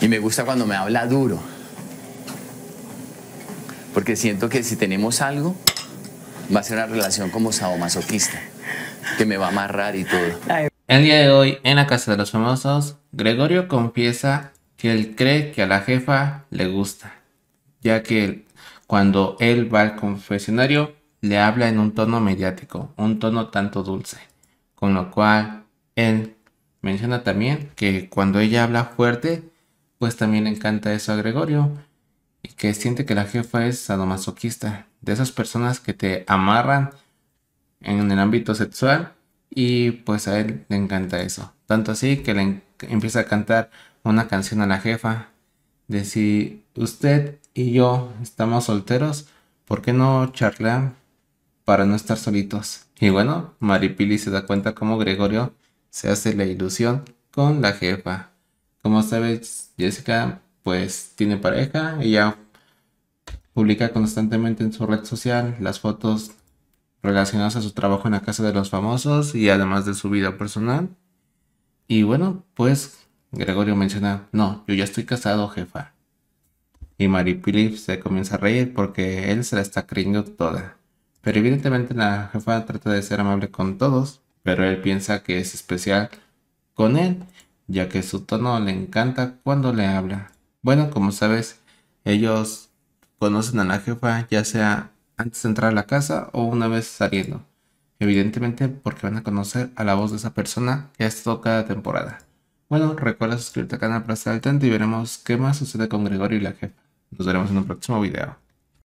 Y me gusta cuando me habla duro. Porque siento que si tenemos algo, va a ser una relación como masoquista, que me va a amarrar y todo. El día de hoy, en la Casa de los Famosos, Gregorio confiesa que él cree que a la jefa le gusta, ya que cuando él va al confesionario, le habla en un tono mediático, un tono tanto dulce, con lo cual él menciona también que cuando ella habla fuerte, pues también le encanta eso a Gregorio y que siente que la jefa es sadomasoquista, de esas personas que te amarran en el ámbito sexual y pues a él le encanta eso. Tanto así que le empieza a cantar una canción a la jefa de si usted y yo estamos solteros, ¿por qué no charlan para no estar solitos? Y bueno, Maripili se da cuenta como Gregorio se hace la ilusión con la jefa. Como sabes, Jessica pues tiene pareja, ella publica constantemente en su red social las fotos relacionadas a su trabajo en la casa de los famosos y además de su vida personal. Y bueno, pues Gregorio menciona, no, yo ya estoy casado, jefa. Y Phillips se comienza a reír porque él se la está creyendo toda. Pero evidentemente la jefa trata de ser amable con todos, pero él piensa que es especial con él ya que su tono le encanta cuando le habla. Bueno, como sabes, ellos conocen a la jefa ya sea antes de entrar a la casa o una vez saliendo. Evidentemente porque van a conocer a la voz de esa persona que ha estado cada temporada. Bueno, recuerda suscribirte al canal para estar al tanto y veremos qué más sucede con Gregorio y la jefa. Nos veremos en un próximo video.